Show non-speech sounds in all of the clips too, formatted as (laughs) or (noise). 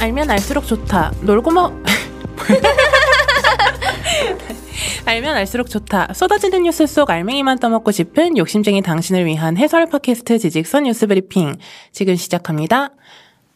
알면 알수록 좋다. 놀고 먹 (laughs) 알면 알수록 좋다. 쏟아지는 뉴스 속 알맹이만 떠먹고 싶은 욕심쟁이 당신을 위한 해설 팟캐스트 지직선 뉴스 브리핑 지금 시작합니다.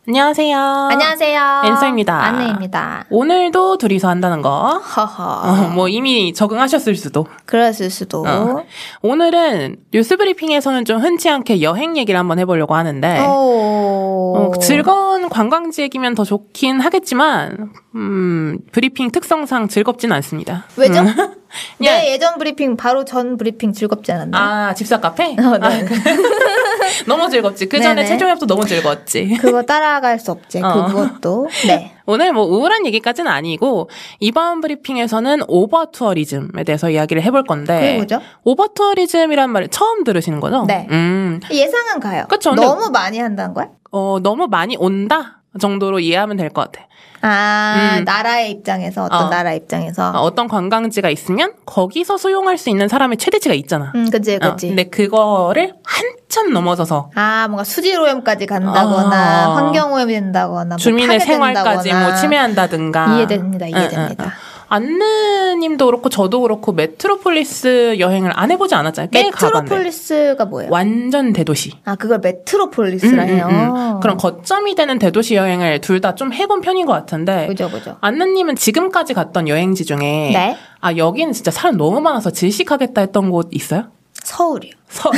안녕하세요. 안녕하세요. 엔서입니다. 안내입니다. 오늘도 둘이서 한다는 거. 허허. 어, 뭐 이미 적응하셨을 수도. 그랬을 수도. 어. 오늘은 뉴스 브리핑에서는 좀 흔치 않게 여행 얘기를 한번 해보려고 하는데 어, 즐거운 관광지 얘기면 더 좋긴 하겠지만 음, 브리핑 특성상 즐겁진 않습니다. 왜죠? 음. 내 예전 브리핑 바로 전 브리핑 즐겁지 않았나? 아 집사 카페? 어, 네. 아, 그 (laughs) 너무 즐겁지. 그 전에 최종 협도 너무 즐거웠지. 그거 따라갈 수 없지. 어. 그것도. 네. (laughs) 오늘 뭐 우울한 얘기까지는 아니고 이번 브리핑에서는 오버 투어리즘에 대해서 이야기를 해볼 건데. 그게 죠 오버 투어리즘이란 말을 처음 들으시는 거죠? 네. 음. 예상은 가요. 그렇죠. 너무 많이 한다는 거야? 어 너무 많이 온다 정도로 이해하면 될 것 같아. 아, 음. 나라의 입장에서 어떤 어. 나라 입장에서 어, 떤 관광지가 있으면 거기서 수용할 수 있는 사람의 최대치가 있잖아. 음, 그지, 그지. 어, 근데 그거를 한참 넘어서서 아, 뭔가 수질 오염까지 간다거나 어. 환경 오염이 된다거나 뭐 주민의 뭐 생활까지 뭐 침해한다든가 이해됩니다, 이해됩니다. 응, 응, 응. 안느님도 그렇고 저도 그렇고 메트로폴리스 여행을 안 해보지 않았잖아요. 메트로폴리스가 뭐예요? 완전 대도시. 아 그걸 메트로폴리스라 음, 해요. 음, 음. 그런 거점이 되는 대도시 여행을 둘 다 좀 해본 편인 것 같은데. 그죠 그죠. 안느님은 지금까지 갔던 여행지 중에 네? 아 여기는 진짜 사람 너무 많아서 질식하겠다 했던 곳 있어요? 서울이요. 서...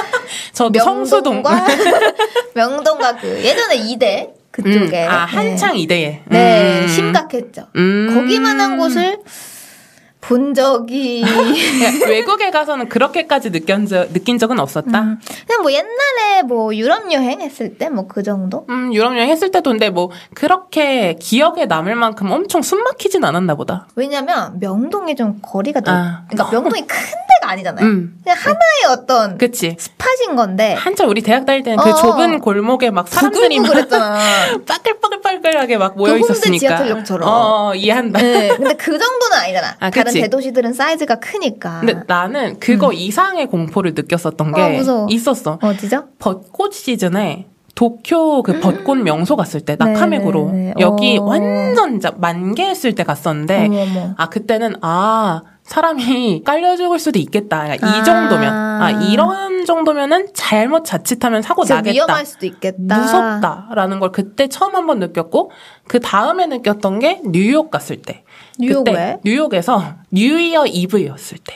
(laughs) 저 명동과, 성수동. (laughs) 명동과 그 예전에 이대 그쪽에 음, 아 네. 한창 네. 이대에 음. 네 심각했죠. 음. 거기만한 곳을 본 적이 (laughs) 외국에 가서는 그렇게까지 느낀 적 느낀 적은 없었다. 음. 그냥 뭐 옛날에 뭐 유럽 여행 했을 때 뭐 그 정도? 음 유럽 여행 했을 때도 근데 뭐 그렇게 기억에 남을 만큼 엄청 숨막히진 않았나 보다. 왜냐면 명동이 좀 거리가 넓. 아. 그러니까 명동이 큰 데가 아니잖아요. 음. 그냥 하나의 어떤 그치. 스팟인 건데. 한참 우리 대학 다닐 때는 그 어. 그 좁은 골목에 막 사람들이 막 (laughs) 빠글빠글빠글하게 막 모여 그 있었으니까. 지하철역처럼. 어, 어, 이해한다. 네. 근데 그 정도는 아니잖아. 아, 다른 네. 대도시들은 사이즈가 크니까. 근데 나는 그거 음. 이상의 공포를 느꼈었던 아, 게 어, 있었어. 어디죠? 벚꽃 시즌에 도쿄 그 음. 벚꽃 명소 갔을 때낙하맥으로 네, 네, 여기 어. 완전 만개했을 때 갔었는데 어머머. 아 그때는 아 사람이 깔려 죽을 수도 있겠다. 그 아~ 이 정도면 아 이런 정도면은 잘못 자칫하면 사고 나겠다. 위험할 수도 있겠다. 무섭다라는 걸 그때 처음 한번 느꼈고 그 다음에 느꼈던 게 뉴욕 갔을 때. 뉴욕 그때 왜? 뉴욕에서 뉴이어 이브였을 때.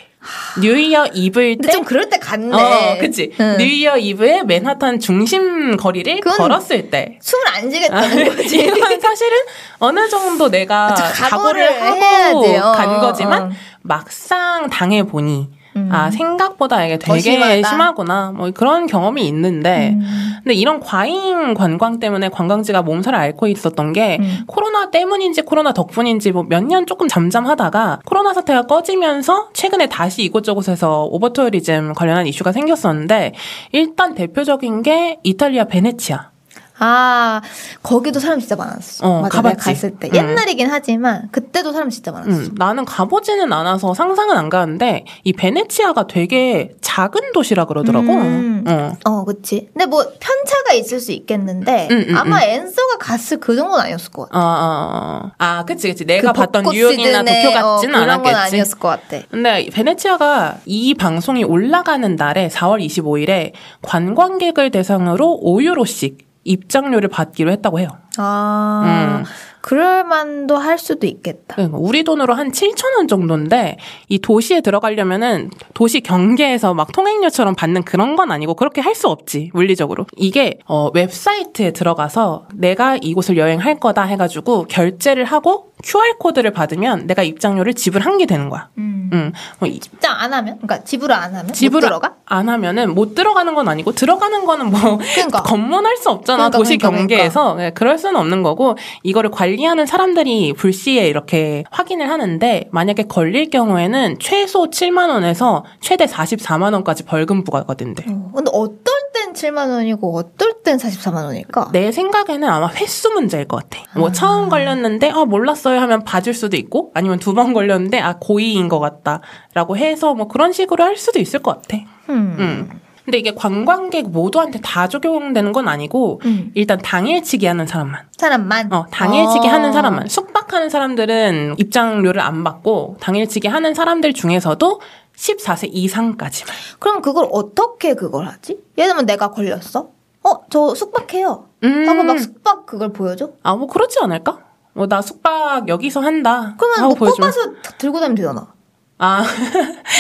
뉴이어 이브일 때. 좀 그럴 때 갔네. 어, 어 그치. 응. 뉴이어 이브의 맨하탄 중심 거리를 걸었을 때. 숨을 안 쉬겠다는 아, 거지. 이건 사실은 어느 정도 내가 아, 각오를 하고 간 거지만 어. 어. 막상 당해 보니 음. 아 생각보다 이게 되게 심하구나 뭐 그런 경험이 있는데 음. 근데 이런 과잉 관광 때문에 관광지가 몸살을 앓고 있었던 게 음. 코로나 때문인지 코로나 덕분인지 뭐 몇 년 조금 잠잠하다가 코로나 사태가 꺼지면서 최근에 다시 이곳저곳에서 오버투어리즘 관련한 이슈가 생겼었는데 일단 대표적인 게 이탈리아 베네치아 아 거기도 사람 진짜 많았어. 어, 맞아, 가봤지. 갔을 때 응. 음. 옛날이긴 하지만 그때도 사람 진짜 많았어. 응. 음, 나는 가보지는 않아서 상상은 안 가는데 이 베네치아가 되게 작은 도시라 그러더라고. 음. 어. 어, 그렇지. 근데 뭐 편차가 있을 수 있겠는데 음, 음, 아마 음. 엔서가 갔을 그 정도는 아니었을 것 같아. 아, 아, 아 그치 그치. 내가 그 봤던 뉴욕이나 도쿄 같진 어, 않았겠지. 건 아니었을 것 같아. 근데 베네치아가 이 방송이 올라가는 날에 4월 25일에 관광객을 대상으로 5유로씩 입장료를 받기로 했다고 해요. 아. 음. 그럴만도 할 수도 있겠다. 네, 우리 돈으로 한 7천 원 정도인데 이 도시에 들어가려면은 도시 경계에서 막 통행료처럼 받는 그런 건 아니고 그렇게 할 수 없지 물리적으로. 이게 어, 웹사이트에 들어가서 내가 이곳을 여행할 거다 해가지고 결제를 하고 QR 코드를 받으면 내가 입장료를 지불한 게 되는 거야. 음. 음. 뭐 입장 안 하면, 그러니까 지불을 안 하면 지불 들어가? 안 하면은 못 들어가는 건 아니고 들어가는 거는 뭐 그러니까. (laughs) 검문할 수 없잖아 그러니까, 도시 그러니까, 그러니까, 경계에서 네, 그럴 수는 없는 거고 이거를 관리 관리하는 사람들이 불시에 이렇게 확인을 하는데 만약에 걸릴 경우에는 최소 7만 원에서 최대 44만 원까지 벌금 부과가 된대. 어, 근데 어떨 땐 7만 원이고 어떨 땐 44만 원일까? 내 생각에는 아마 횟수 문제일 것 같아. 뭐 아. 처음 걸렸는데 아 몰랐어요 하면 봐줄 수도 있고 아니면 두 번 걸렸는데 아 고의인 것 같다라고 해서 뭐 그런 식으로 할 수도 있을 것 같아. 음. 음. 근데 이게 관광객 모두한테 다 적용되는 건 아니고 음. 일단 당일치기 하는 사람만. 사람만. 어, 당일치기 어. 하는 사람만. 숙박하는 사람들은 입장료를 안 받고 당일치기 하는 사람들 중에서도 14세 이상까지만. 그럼 그걸 어떻게 그걸 하지? 예를 들면 내가 걸렸어. 어, 저 숙박해요. 음. 하고 막 숙박 그걸 보여줘? 아, 뭐 그렇지 않을까? 뭐 나 숙박 여기서 한다. 그러면 뭐 뽑아서 들고 다니면 되잖아. 아,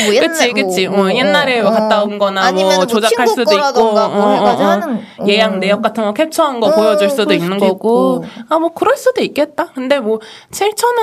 뭐 옛날, 그치 그치. 어, 어, 어, 뭐, 뭐, 뭐, 뭐, 어, 옛날에 어, 갔다 온거나 뭐 조작할 수도 있고, 뭐 어, 하는, 예약 내역 같은 거 캡처한 거 보여줄 수도 있는 수도 거고, 아 뭐 그럴 수도 있겠다. 근데 뭐7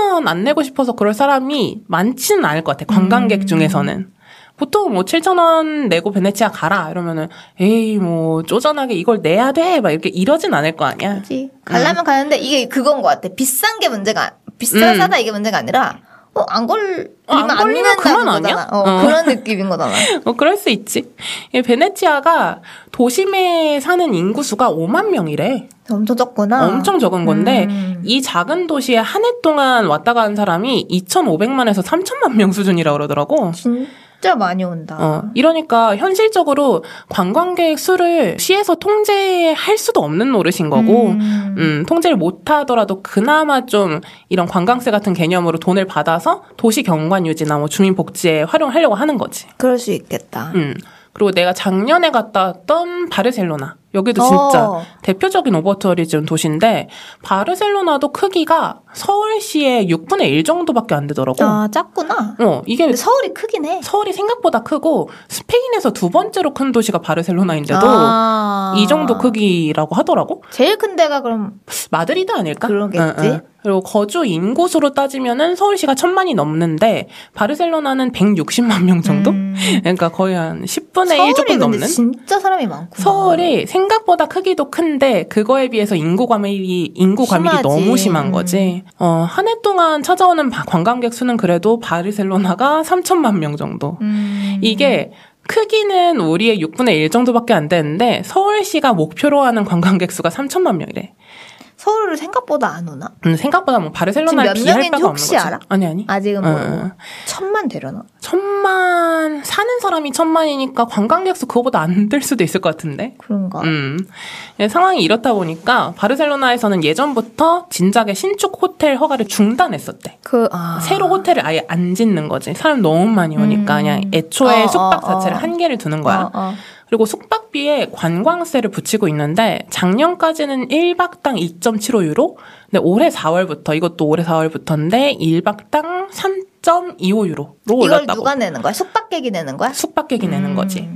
0 0 0원안 내고 싶어서 그럴 사람이 많지는 않을 것 같아. 관광객 음. 중에서는. 보통 뭐7 0 0 0원 내고 베네치아 가라 이러면은 에이 뭐 쪼잔하게 이걸 내야 돼 막 이렇게 이러진 않을 거 아니야. 그지. 음. 가려면 음. 가는데 이게 그건 것 같아. 비싼 게 문제가 비싸 음. 다 이게 문제가 아니라 어, 안 걸, 어, 안 걸리면 그만 아니야? 어, 어. 그런 느낌인 거잖아. (laughs) 뭐, 그럴 수 있지. 베네치아가 도심에 사는 인구수가 5만 명이래. 엄청 적구나. 엄청 적은 건데, 음. 이 작은 도시에 한 해 동안 왔다 가는 사람이 2,500만에서 3,000만 명 수준이라고 그러더라고. 진 진짜 많이 온다. 어, 이러니까 현실적으로 관광객 수를 시에서 통제할 수도 없는 노릇인 거고, 음. 음, 통제를 못 하더라도 그나마 좀 이런 관광세 같은 개념으로 돈을 받아서 도시 경관 유지나 뭐 주민 복지에 활용하려고 하는 거지. 그럴 수 있겠다. 음. 그리고 내가 작년에 갔다 왔던 바르셀로나. 여기도 진짜 어. 대표적인 오버투어리즘 도시인데 바르셀로나도 크기가 서울시의 6분의 1 정도밖에 안 되더라고. 아 작구나. 어 이게 서울이 크긴 해. 서울이 생각보다 크고 스페인에서 두 번째로 큰 도시가 바르셀로나인데도 아. 이 정도 크기라고 하더라고. 제일 큰 데가 그럼 마드리드 아닐까? 그러겠지. 응, 응. 그리고 거주 인구수로 따지면은 서울시가 천만이 넘는데 바르셀로나는 160만 명 정도? 음. 그러니까 거의 한 10분의 1 조금 넘는. 진짜 사람이 많고. 서울이 생각보다 크기도 큰데 그거에 비해서 인구 과밀이 인구 과밀이 너무 심한 거지. 음. 어한 해 동안 찾아오는 관광객 수는 그래도 바르셀로나가 3천만 명 정도. 음. 이게 크기는 우리의 6분의 1 정도밖에 안 되는데 서울시가 목표로 하는 관광객 수가 3천만 명이래. 서울을 생각보다 안 오나? 음, 생각보다 뭐 바르셀로나에 비할 바가 없는 거지. 알아? 아니 아니. 아직은 어, 모르 어, 어. 천만 되려나? 천만 사는 사람이 천만이니까 관광객 수 그거보다 안 될 수도 있을 것 같은데. 그런가. 음. 네, 상황이 이렇다 보니까 바르셀로나에서는 예전부터 진작에 신축 호텔 허가를 중단했었대. 그 아. 새로 호텔을 아예 안 짓는 거지. 사람 너무 많이 오니까 음. 그냥 애초에 어, 숙박 어, 자체를 어. 한계를 두는 거야. 그리고 숙박비에 관광세를 붙이고 있는데 작년까지는 1박당 2.75유로 근데 올해 4월부터 이것도 올해 4월부터인데 1박당 3 1.25유로로 올랐다고. 이걸 누가 내는 거야? 숙박객이 내는 거야? 숙박객이 음. 내는 거지.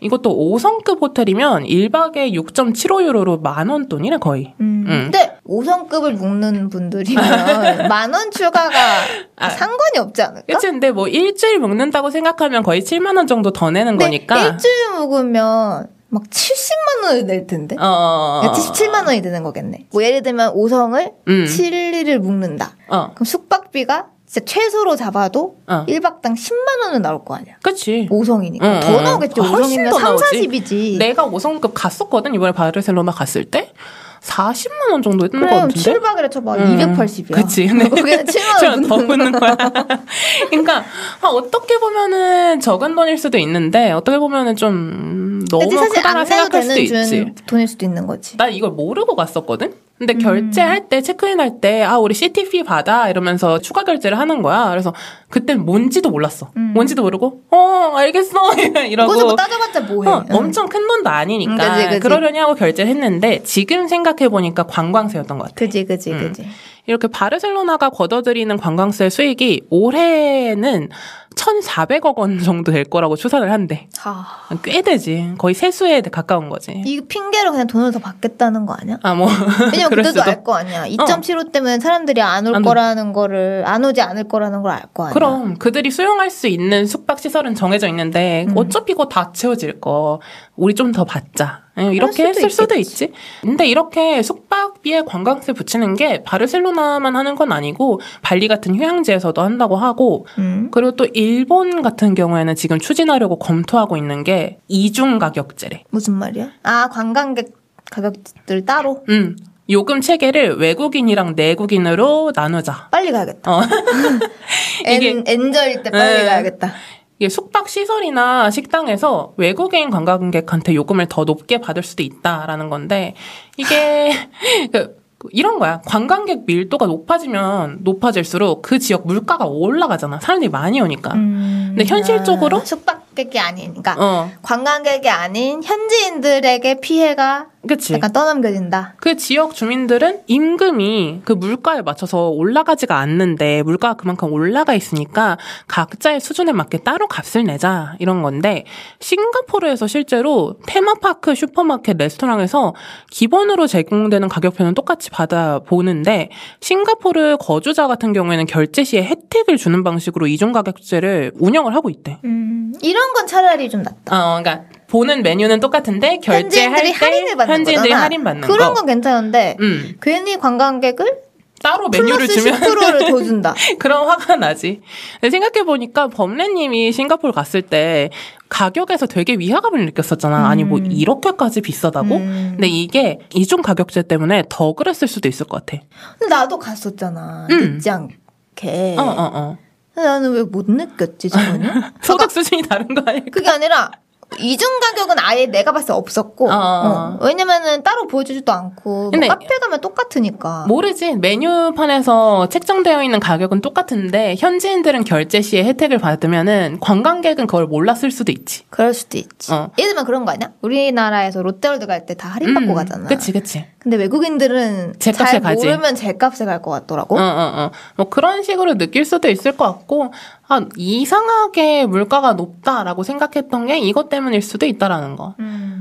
이것도 5성급 호텔이면 1박에 6.75유로로 만 원 돈이네 거의. 음. 음. 근데 5성급을 묵는 분들이면 (laughs) 만 원 추가가 아, 상관이 없지 않을까? 그치 근데 뭐 일주일 묵는다고 생각하면 거의 7만 원 정도 더 내는 거니까. 일주일 묵으면 막 70만 원을 낼 텐데. 어. 77만 원이 드는 거겠네. 뭐 예를 들면 5성을 음. 7일을 묵는다. 어. 그럼 숙박비가 진짜 최소로 잡아도 어. 1박당 10만 원은 나올 거 아니야. 그치. 5성이니까. 응, 더 응. 나오겠죠. 5성이면 3, 40이지. 내가 5성급 갔었거든. 이번에 바르셀로나 갔을 때. 40만 원 정도 했던 그래, 것 같은데. 7박이라 쳐봐. 음, 280이야. 그치. (laughs) 근데 거기 7만 원더 붙는 거야. (laughs) 그러니까 아, 어떻게 보면은 적은 돈일 수도 있는데 어떻게 보면은 좀 너무 크다라 생각할 수도 있지. 돈일 수도 있는 거지. 나 이걸 모르고 갔었거든. 근데 음. 결제할 때 체크인 할때 아 우리 CTP 받아 이러면서 추가 결제를 하는 거야. 그래서 그땐 뭔지도 몰랐어. 음. 뭔지도 모르고 어 알겠어 (laughs) 이러고 그거 뭐 따져봤자 뭐해. 어, 응. 엄청 큰 돈도 아니니까 그치, 그치. 그러려니 하고 결제를 했는데 지금 생각해 보니까 관광세였던 것 같아. 그지 그지 음. 그지. 이렇게 바르셀로나가 걷어들이는 관광세 수익이 올해에는 1,400억 원 정도 될 거라고 추산을 한대. 아. 꽤 되지. 거의 세수에 가까운 거지. 이 핑계로 그냥 돈을 더 받겠다는 거 아니야? 아, 뭐. (laughs) 왜냐면 그때도 알 거 아니야. 2.75 어. 때문에 사람들이 안 올 거라는 거를, 안 오지 않을 거라는 걸 알 거 아니야. 그럼. 그들이 수용할 수 있는 숙박시설은 정해져 있는데, 음. 어차피 이거 다 채워질 거. 우리 좀 더 받자. 예, 이렇게 했을 수도 있겠지. 있지. 근데 이렇게 숙박비에 관광세 붙이는 게 바르셀로나만 하는 건 아니고 발리 같은 휴양지에서도 한다고 하고 음. 그리고 또 일본 같은 경우에는 지금 추진하려고 검토하고 있는 게 이중 가격제래. 무슨 말이야? 아 관광객 가격들 따로. 음. 요금 체계를 외국인이랑 내국인으로 나누자. 빨리 가야겠다. 어. 음. (laughs) 이게 엔절일 때 빨리 음. 가야겠다. 이게 숙박 시설이나 식당에서 외국인 관광객한테 요금을 더 높게 받을 수도 있다라는 건데 이게 (laughs) 그 이런 거야. 관광객 밀도가 높아지면 높아질수록 그 지역 물가가 올라가잖아. 사람들이 많이 오니까. 음, 근데 현실적으로 아, 숙박객이 아닌, 그러니까 어. 관광객이 아닌 현지인들에게 피해가 그치. 약간 떠넘겨진다. 그 지역 주민들은 임금이 그 물가에 맞춰서 올라가지가 않는데 물가가 그만큼 올라가 있으니까 각자의 수준에 맞게 따로 값을 내자 이런 건데 싱가포르에서 실제로 테마파크 슈퍼마켓 레스토랑에서 기본으로 제공되는 가격표는 똑같이 받아보는데 싱가포르 거주자 같은 경우에는 결제 시에 혜택을 주는 방식으로 이종 가격제를 운영을 하고 있대. 음, 이런 건 차라리 좀 낫다. 어, 그러니까 보는 메뉴는 똑같은데 결제할 인때 할인을 받는 현지인들이 거잖아. 할인 받는 그런 거. 건 괜찮은데 음. 괜히 관광객을 따로 메뉴를 주면 10%를 더 준다. 그런 화가 나지. 생각해 보니까 범례님이 싱가포르 갔을 때 가격에서 되게 위화감을 느꼈었잖아. 음. 아니 뭐 음. 이렇게까지 비싸다고? 음. 근데 이게 이중 가격제 때문에 더 그랬을 수도 있을 것 같아. 나도 갔었잖아. 음. 늦지 않게. 어어 어, 어. 나는 왜 못 느꼈지 전혀? (laughs) 소득 수준이 다른 거 아닐까? 그게 아니라 이중 가격은 아예 내가 봤을 때 없었고 어. 어. 왜냐면은 따로 보여주지도 않고 뭐 카페 가면 똑같으니까 모르지 메뉴판에서 책정되어 있는 가격은 똑같은데 현지인들은 결제 시에 혜택을 받으면은 관광객은 그걸 몰랐을 수도 있지 그럴 수도 있지 어. 예를 들면 그런 거 아니야 우리나라에서 롯데월드 갈 때 다 할인 받고 음, 가잖아 그치 그치 근데 외국인들은 제값에 잘 가지. 모르면 제값에 갈 것 같더라고 어어어 어, 어. 뭐 그런 식으로 느낄 수도 있을 것 같고 아, 이상하게 물가가 높다라고 생각했던 게 이것 때문일 수도 있다라는 거. 음.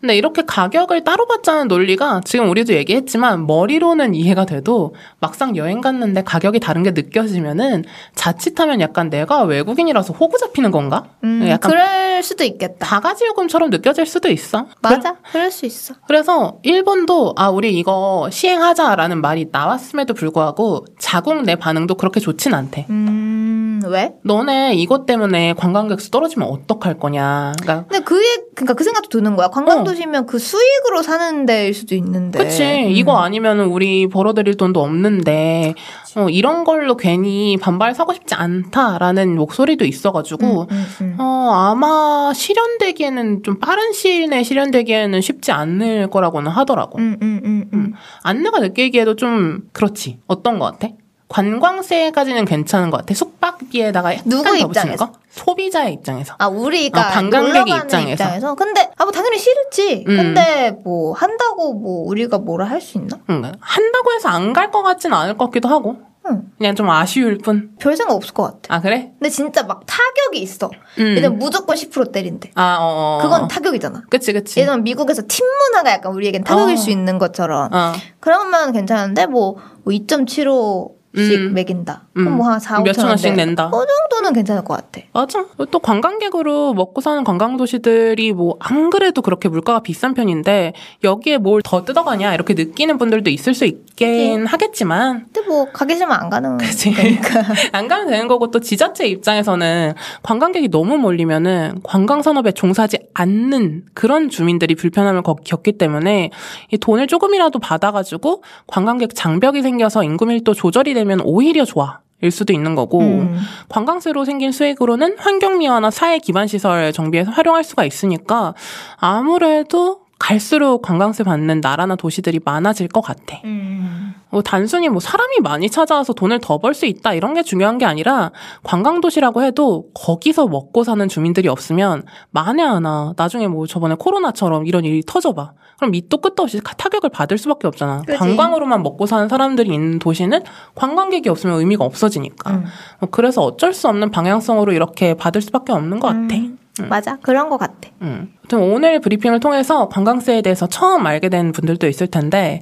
근데 네, 이렇게 가격을 따로 받자는 논리가 지금 우리도 얘기했지만 머리로는 이해가 돼도 막상 여행 갔는데 가격이 다른 게 느껴지면은 자칫하면 약간 내가 외국인이라서 호구 잡히는 건가? 음, 네, 약간 그럴 수도 있겠다. 바가지 요금처럼 느껴질 수도 있어. 맞아. 그래? 그럴 수 있어. 그래서 일본도 아 우리 이거 시행하자라는 말이 나왔음에도 불구하고 자국 내 반응도 그렇게 좋진 않대. 음, 왜? 너네 이것 때문에 관광객 수 떨어지면 어떡할 거냐. 그러니까 근데 그게 그러니까 그 생각도 드는 거야. 관광도시면 어. 그 수익으로 사는 데일 수도 있는데. 그치. 음. 이거 아니면은 우리 벌어들일 돈도 없는데, 어, 이런 걸로 괜히 반발 사고 싶지 않다라는 목소리도 있어가지고, 음, 음, 음. 어, 아마 실현되기에는 좀 빠른 시일 내에 실현되기에는 쉽지 않을 거라고는 하더라고. 음, 음, 음, 음. 음. 안내가 느끼기에도 좀 그렇지. 어떤 것 같아? 관광세까지는 괜찮은 것 같아. 숙박비에다가 누가 입장에서? 소비자의 입장에서. 아 우리가 어, 아, 관광객이 입장에서. 입장에서. 근데 아뭐 당연히 싫지. 음. 근데 뭐 한다고 뭐 우리가 뭐라 할 수 있나? 응. 음, 한다고 해서 안 갈 것 같진 않을 것 같기도 하고. 응. 그냥 좀 아쉬울 뿐. 별 생각 없을 것 같아. 아, 그래? 근데 진짜 막 타격이 있어. 음. 얘는 무조건 10% 때린대. 아, 어, 어, 어. 그건 타격이잖아. 그치, 그치. 예전 미국에서 팀 문화가 약간 우리에겐 타격일 어. 수 있는 것처럼. 어. 그러면 괜찮은데, 뭐, 뭐2.75 음. 매긴다. 음. 뭐한 4, 5천 원씩 낸다. 그 정도는 괜찮을 것 같아. 맞아. 또 관광객으로 먹고 사는 관광도시들이 뭐 안 그래도 그렇게 물가가 비싼 편인데 여기에 뭘 더 뜯어가냐 이렇게 느끼는 분들도 있을 수 있긴 네. 하겠지만 근데 뭐 가기 싫으면 안 가는 그치. 거니까. (laughs) 안 가면 되는 거고 또 지자체 입장에서는 관광객이 너무 몰리면은 관광산업에 종사하지 않는 그런 주민들이 불편함을 겪기 때문에 이 돈을 조금이라도 받아가지고 관광객 장벽이 생겨서 인구 밀도 조절이 되면 오히려 좋아. 일 수도 있는 거고 음. 관광세로 생긴 수익으로는 환경미화나 사회 기반 시설 정비에서 활용할 수가 있으니까 아무래도 갈수록 관광세 받는 나라나 도시들이 많아질 것 같아. 음. 뭐 단순히 뭐 사람이 많이 찾아와서 돈을 더 벌 수 있다 이런 게 중요한 게 아니라 관광도시라고 해도 거기서 먹고 사는 주민들이 없으면 만에 하나 나중에 뭐 저번에 코로나처럼 이런 일이 터져봐. 그럼 밑도 끝도 없이 타격을 받을 수밖에 없잖아. 그치? 관광으로만 먹고 사는 사람들이 있는 도시는 관광객이 없으면 의미가 없어지니까. 음. 뭐 그래서 어쩔 수 없는 방향성으로 이렇게 받을 수밖에 없는 것 같아. 음. 음. 맞아. 그런 것 같아. 음. 오늘 브리핑을 통해서 관광세에 대해서 처음 알게 된 분들도 있을 텐데,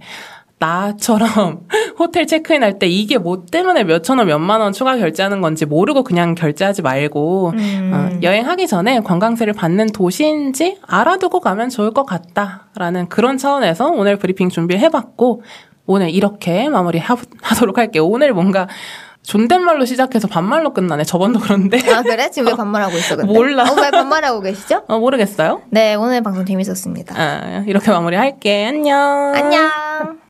나처럼 (laughs) 호텔 체크인 할 때 이게 뭐 때문에 몇천 원, 몇만 원 추가 결제하는 건지 모르고 그냥 결제하지 말고 어, 음. 어, 여행하기 전에 관광세를 받는 도시인지 알아두고 가면 좋을 것 같다라는 그런 차원에서 오늘 브리핑 준비해봤고 오늘 이렇게 마무리 하, 도록 할게요. 오늘 뭔가 존댓말로 시작해서 반말로 끝나네. 저번도 그런데. 아, 그래? 지금 왜 (laughs) 어, 반말하고 있어, 근데? 몰라. 어, 왜 반말하고 계시죠? 어, 모르겠어요. 네, 오늘 방송 재밌었습니다. 아, 이렇게 마무리할게. 안녕. 안녕.